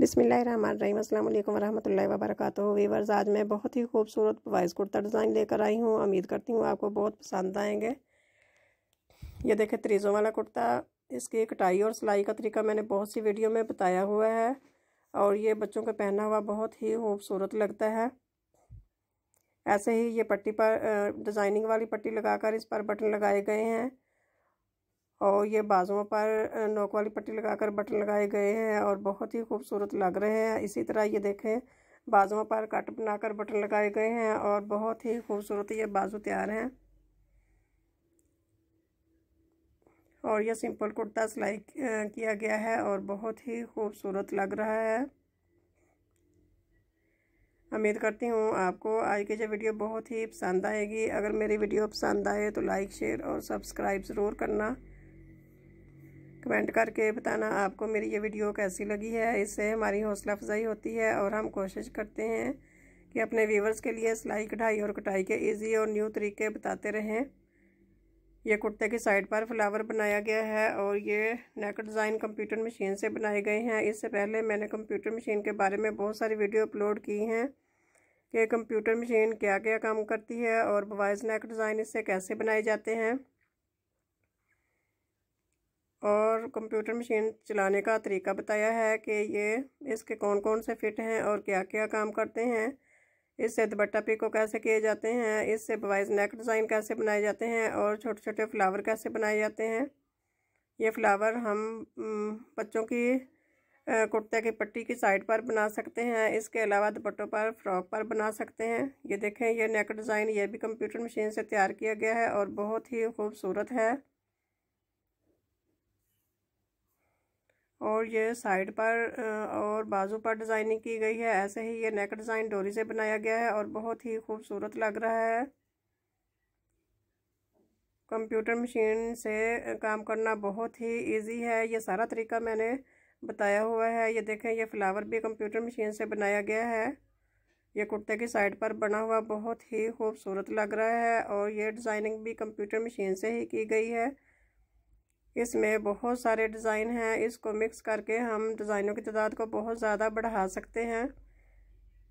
बिसमीम अल्लाम वरहमल वबरक वीवर्स आज मैं बहुत ही खूबसूरत वाइज कुर्ता डिज़ाइन लेकर आई हूँ उम्मीद करती हूँ आपको बहुत पसंद आएंगे ये देखें त्रीज़ों वाला कुर्ता इसकी कटाई और सिलाई का तरीका मैंने बहुत सी वीडियो में बताया हुआ है और ये बच्चों का पहना हुआ बहुत ही खूबसूरत लगता है ऐसे ही ये पट्टी पर डिज़ाइनिंग वाली पट्टी लगाकर इस पर बटन लगाए गए हैं और ये बाजुओं पर नोक वाली पट्टी लगाकर बटन लगाए गए हैं और बहुत ही खूबसूरत लग रहे हैं इसी तरह ये देखें बाजुओं पर कट बनाकर बटन लगाए गए हैं और बहुत ही खूबसूरत ये बाजू तैयार हैं और यह सिंपल कुर्ता सिलाई किया गया है और बहुत ही खूबसूरत लग रहा है उम्मीद करती हूँ आपको आज की जो वीडियो बहुत ही पसंद आएगी अगर मेरी वीडियो पसंद आए तो लाइक शेयर और सब्सक्राइब ज़रूर करना कमेंट करके बताना आपको मेरी ये वीडियो कैसी लगी है इससे हमारी हौसला अफजाई होती है और हम कोशिश करते हैं कि अपने व्यूवर्स के लिए सिलाई कढ़ाई और कटाई के इजी और न्यू तरीके बताते रहें ये कुर्ते की साइड पर फ्लावर बनाया गया है और ये नेक डिज़ाइन कंप्यूटर मशीन से बनाए गए हैं इससे पहले मैंने कंप्यूटर मशीन के बारे में बहुत सारी वीडियो अपलोड की हैं कि कंप्यूटर मशीन क्या क्या काम करती है और बवाइज नेक डिज़ाइन इससे कैसे बनाए जाते हैं और कंप्यूटर मशीन चलाने का तरीका बताया है कि ये इसके कौन कौन से फिट हैं और क्या क्या काम करते हैं इससे दुपट्टा पिको कैसे किए जाते हैं इससे बवाइज नेक डिज़ाइन कैसे बनाए जाते हैं और छोटे छोटे फ्लावर कैसे बनाए जाते हैं ये फ्लावर हम बच्चों की कुर्ते की पट्टी की साइड पर बना सकते हैं इसके अलावा दुपट्टों पर फ्रॉक पर बना सकते हैं ये देखें ये नेक डिज़ाइन ये भी कंप्यूटर मशीन से तैयार किया गया है और बहुत ही खूबसूरत है और ये साइड पर और बाजू पर डिज़ाइनिंग की गई है ऐसे ही ये नेक डिज़ाइन डोरी से बनाया गया है और बहुत ही खूबसूरत लग रहा है कंप्यूटर मशीन से काम करना बहुत ही इजी है ये सारा तरीका मैंने बताया हुआ है ये देखें ये फ्लावर भी कंप्यूटर मशीन से बनाया गया है ये कुर्ते की साइड पर बना हुआ बहुत ही खूबसूरत लग रहा है और ये डिज़ाइनिंग भी कंप्यूटर मशीन से ही की गई है इसमें बहुत सारे डिज़ाइन हैं इसको मिक्स करके हम डिज़ाइनों की तादाद को बहुत ज़्यादा बढ़ा सकते हैं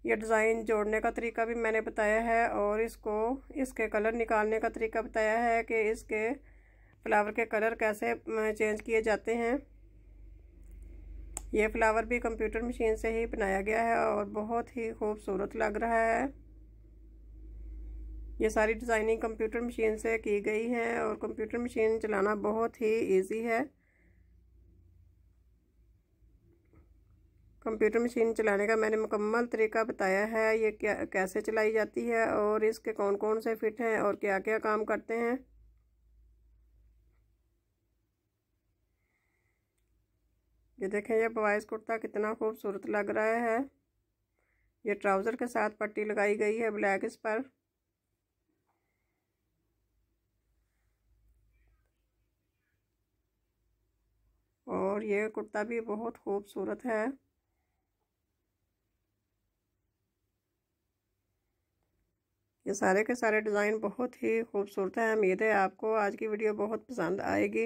ये डिज़ाइन जोड़ने का तरीका भी मैंने बताया है और इसको इसके कलर निकालने का तरीका बताया है कि इसके फ्लावर के कलर कैसे चेंज किए जाते हैं ये फ्लावर भी कंप्यूटर मशीन से ही बनाया गया है और बहुत ही खूबसूरत लग रहा है ये सारी डिज़ाइनिंग कंप्यूटर मशीन से की गई है और कंप्यूटर मशीन चलाना बहुत ही इजी है कंप्यूटर मशीन चलाने का मैंने मुकम्मल तरीका बताया है ये क्या कैसे चलाई जाती है और इसके कौन कौन से फिट हैं और क्या क्या काम करते हैं ये देखें ये बवाइस कुर्ता कितना खूबसूरत लग रहा है ये ट्राउज़र के साथ पट्टी लगाई गई है ब्लैक इस पर और ये कुर्ता भी बहुत खूबसूरत है ये सारे के सारे डिज़ाइन बहुत ही खूबसूरत है उम्मीद है आपको आज की वीडियो बहुत पसंद आएगी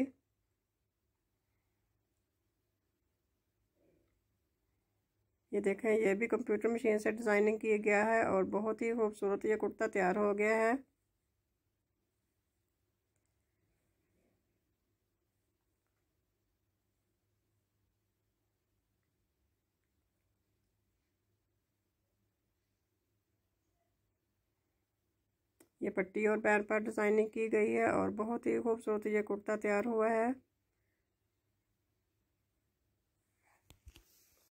ये देखें ये भी कंप्यूटर मशीन से डिज़ाइनिंग किया गया है और बहुत ही खूबसूरत ये कुर्ता तैयार हो गया है ये पट्टी और पैर पर डिज़ाइनिंग की गई है और बहुत ही खूबसूरत ये कुर्ता तैयार हुआ है